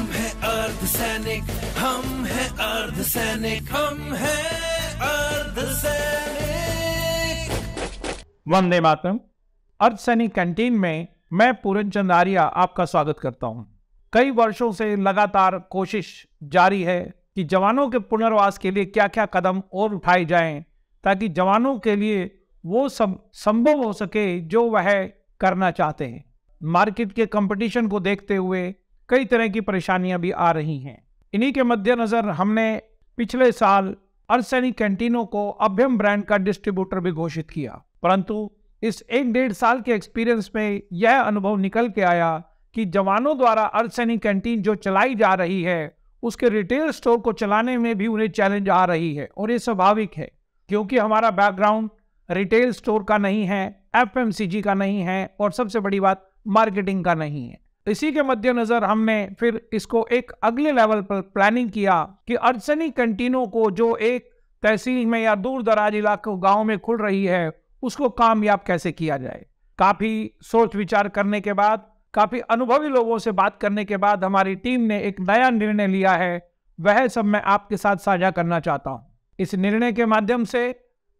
हम हैं अर्ध सैनिक हम हैं अर्ध सैनिक हम हैं अर्ध सैनिक वंदे मातम अर्ध सैनिक कैंटीन में मैं पूरन चंद आर्या आपका स्वागत करता हूं कई वर्षों से लगातार कोशिश जारी है कि जवानों के पुनर्वास के लिए क्या क्या कदम और उठाए जाएं ताकि जवानों के लिए वो सब संभव हो सके जो वह करना चाहते हैं मार्केट के कंपटीशन को देखते हुए कई तरह की परेशानियां भी आ रही हैं इन्हीं के मद्देनज़र हमने पिछले साल अर्सैनी कैंटीनों को अभ्यम ब्रांड का डिस्ट्रीब्यूटर भी घोषित किया परंतु इस एक डेढ़ साल के एक्सपीरियंस में यह अनुभव निकल के आया कि जवानों द्वारा अर्सैनी कैंटीन जो चलाई जा रही है उसके रिटेल स्टोर को चलाने में भी उन्हें चैलेंज आ रही है और ये स्वाभाविक है क्योंकि हमारा बैकग्राउंड रिटेल स्टोर का नहीं है एफ का नहीं है और सबसे बड़ी बात मार्केटिंग का नहीं है इसी के मद्देनज़र हमने फिर इसको एक अगले लेवल पर प्लानिंग किया कि अर्सनी कैंटीनों को जो एक तहसील में या दूर दराज इलाकों गाँव में खुल रही है उसको कामयाब कैसे किया जाए काफ़ी सोच विचार करने के बाद काफ़ी अनुभवी लोगों से बात करने के बाद हमारी टीम ने एक नया निर्णय लिया है वह सब मैं आपके साथ साझा करना चाहता हूँ इस निर्णय के माध्यम से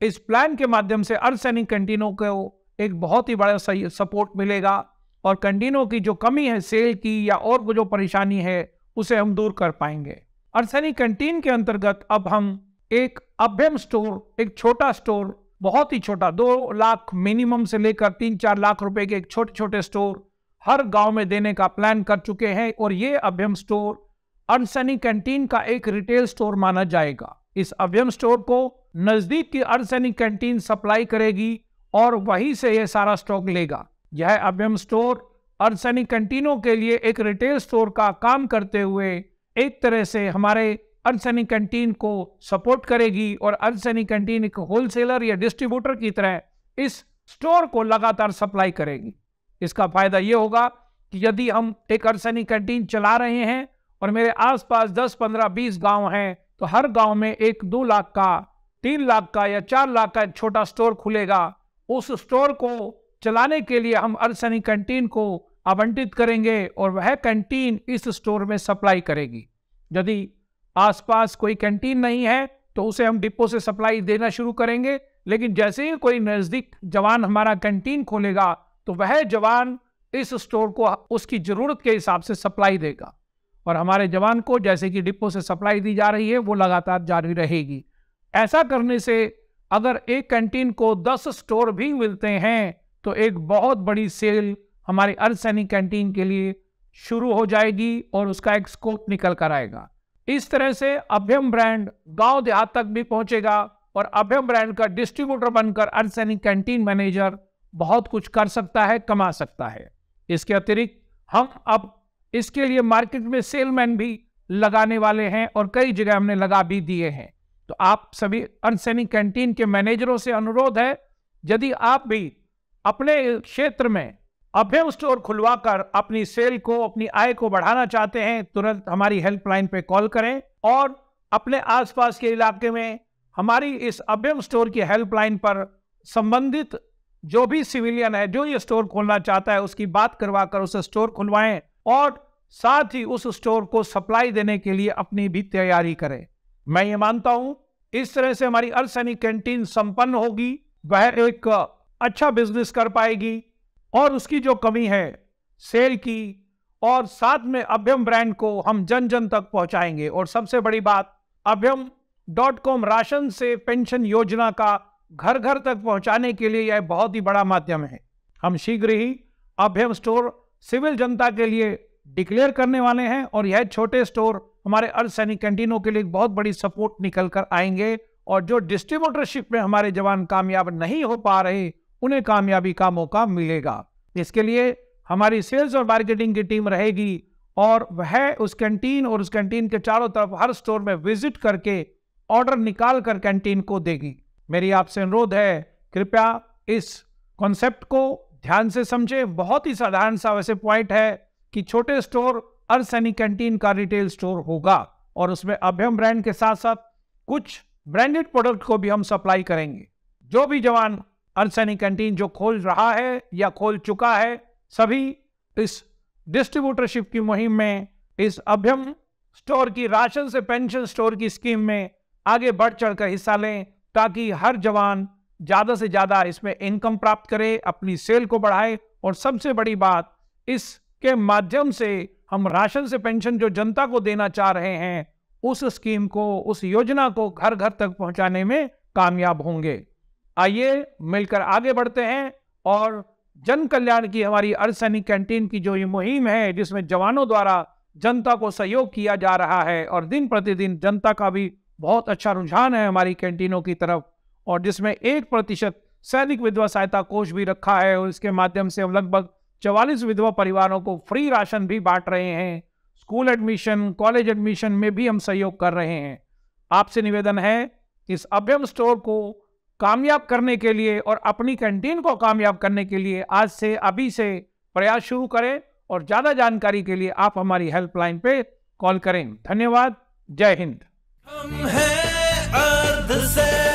इस प्लान के माध्यम से अर्धसैनिक कैंटीनों को एक बहुत ही बड़ा सपोर्ट मिलेगा और कंडीनों की जो कमी है सेल की या और जो परेशानी है उसे हम दूर कर पाएंगे अर्सनी कैंटीन के अंतर्गत अब हम एक अभ्यम स्टोर एक छोटा स्टोर बहुत ही छोटा दो लाख मिनिमम से लेकर तीन चार लाख रुपए के एक छोटे छोटे स्टोर हर गांव में देने का प्लान कर चुके हैं और ये अभ्यम स्टोर अर्सनी कैंटीन का एक रिटेल स्टोर माना जाएगा इस अभ्यम स्टोर को नज़दीक की अर्सनी कैंटीन सप्लाई करेगी और वहीं से यह सारा स्टॉक लेगा यह अभ्यम स्टोर अर्सनी कैंटीनों के लिए एक रिटेल स्टोर का काम करते हुए एक तरह से हमारे अर्धसैनिक कैंटीन को सपोर्ट करेगी और अर्धसैनिक कैंटीन एक होलसेलर या डिस्ट्रीब्यूटर की तरह इस स्टोर को लगातार सप्लाई करेगी इसका फायदा ये होगा कि यदि हम एक अर्धसैनिक कैंटीन चला रहे हैं और मेरे आसपास 10, 15, 20 गांव हैं तो हर गांव में एक दो लाख का तीन लाख का या चार लाख का छोटा स्टोर खुलेगा उस स्टोर को चलाने के लिए हम अर्धसैनिक कैंटीन को आवंटित करेंगे और वह कैंटीन इस स्टोर में सप्लाई करेगी यदि आसपास कोई कैंटीन नहीं है तो उसे हम डिपो से सप्लाई देना शुरू करेंगे लेकिन जैसे ही कोई नज़दीक जवान हमारा कैंटीन खोलेगा तो वह जवान इस स्टोर को उसकी ज़रूरत के हिसाब से सप्लाई देगा और हमारे जवान को जैसे कि डिपो से सप्लाई दी जा रही है वो लगातार जारी रहेगी ऐसा करने से अगर एक कैंटीन को दस स्टोर भी मिलते हैं तो एक बहुत बड़ी सेल हमारी अर्धसैनिक कैंटीन के लिए शुरू हो जाएगी और उसका एक स्कोप निकल कर आएगा इस तरह से अभ्यम ब्रांड गांव देहात तक भी पहुंचेगा और अभ्यम ब्रांड का डिस्ट्रीब्यूटर बनकर अर्धसैनिक कैंटीन मैनेजर बहुत कुछ कर सकता है कमा सकता है इसके अतिरिक्त हम अब इसके लिए मार्केट में सेलमैन भी लगाने वाले हैं और कई जगह हमने लगा भी दिए हैं तो आप सभी अर्धसैनिक कैंटीन के मैनेजरों से अनुरोध है यदि आप भी अपने क्षेत्र में अभ्यम स्टोर खुलवाकर अपनी सेल को अपनी आय को बढ़ाना चाहते हैं तुरंत हमारी हेल्पलाइन पे कॉल करें और अपने आसपास के इलाके में हमारी इस अभ्यम स्टोर की हेल्पलाइन पर संबंधित जो भी सिविलियन है जो ये स्टोर खोलना चाहता है उसकी बात करवा कर उसे स्टोर खुलवाएं और साथ ही उस स्टोर को सप्लाई देने के लिए अपनी भी तैयारी करें मैं ये मानता हूं इस तरह से हमारी अर्धसैनिक कैंटीन संपन्न होगी वह एक अच्छा बिजनेस कर पाएगी और उसकी जो कमी है सेल की और साथ में अभ्यम ब्रांड को हम जन जन तक पहुंचाएंगे और सबसे बड़ी बात अभ्यम डॉट कॉम राशन से पेंशन योजना का घर घर तक पहुंचाने के लिए यह बहुत ही बड़ा माध्यम है हम शीघ्र ही अभ्यम स्टोर सिविल जनता के लिए डिक्लेयर करने वाले हैं और यह छोटे स्टोर हमारे अर्धसैनिक कैंटीनों के लिए बहुत बड़ी सपोर्ट निकल कर आएंगे और जो डिस्ट्रीब्यूटरशिप में हमारे जवान कामयाब नहीं हो पा रहे उन्हें कामयाबी का मौका मिलेगा इसके लिए हमारी सेल्स और मार्केटिंग की टीम रहेगी और वह उस कैंटीन और उस कैंटीन के चारों तरफ हर स्टोर में विजिट करके ऑर्डर निकाल कर कैंटीन को देगी मेरी आपसे अनुरोध है कृपया इस कॉन्सेप्ट को ध्यान से समझे बहुत ही साधारण सा वैसे पॉइंट है कि छोटे स्टोर हर सैनिक कैंटीन का रिटेल स्टोर होगा और उसमें अभ्यम ब्रांड के साथ साथ कुछ ब्रांडेड प्रोडक्ट को भी हम सप्लाई करेंगे जो भी जवान अनसनी कैंटीन जो खोल रहा है या खोल चुका है सभी इस डिस्ट्रीब्यूटरशिप की मुहिम में इस अभ्यम स्टोर की राशन से पेंशन स्टोर की स्कीम में आगे बढ़ चढ़ कर हिस्सा लें ताकि हर जवान ज़्यादा से ज़्यादा इसमें इनकम प्राप्त करे अपनी सेल को बढ़ाए और सबसे बड़ी बात इसके माध्यम से हम राशन से पेंशन जो जनता को देना चाह रहे हैं उस स्कीम को उस योजना को घर घर तक पहुंचाने में कामयाब होंगे आइए मिलकर आगे बढ़ते हैं और जन कल्याण की हमारी अर्धसैनिक कैंटीन की जो ये मुहिम है जिसमें जवानों द्वारा जनता को सहयोग किया जा रहा है और दिन प्रतिदिन जनता का भी बहुत अच्छा रुझान है हमारी कैंटीनों की तरफ और जिसमें एक प्रतिशत सैनिक विधवा सहायता कोष भी रखा है और इसके माध्यम से हम लगभग चवालीस विधवा परिवारों को फ्री राशन भी बांट रहे हैं स्कूल एडमिशन कॉलेज एडमिशन में भी हम सहयोग कर रहे हैं आपसे निवेदन है इस अभ्यम स्टोर को कामयाब करने के लिए और अपनी कैंटीन को कामयाब करने के लिए आज से अभी से प्रयास शुरू करें और ज़्यादा जानकारी के लिए आप हमारी हेल्पलाइन पे कॉल करें धन्यवाद जय हिंद हम हैं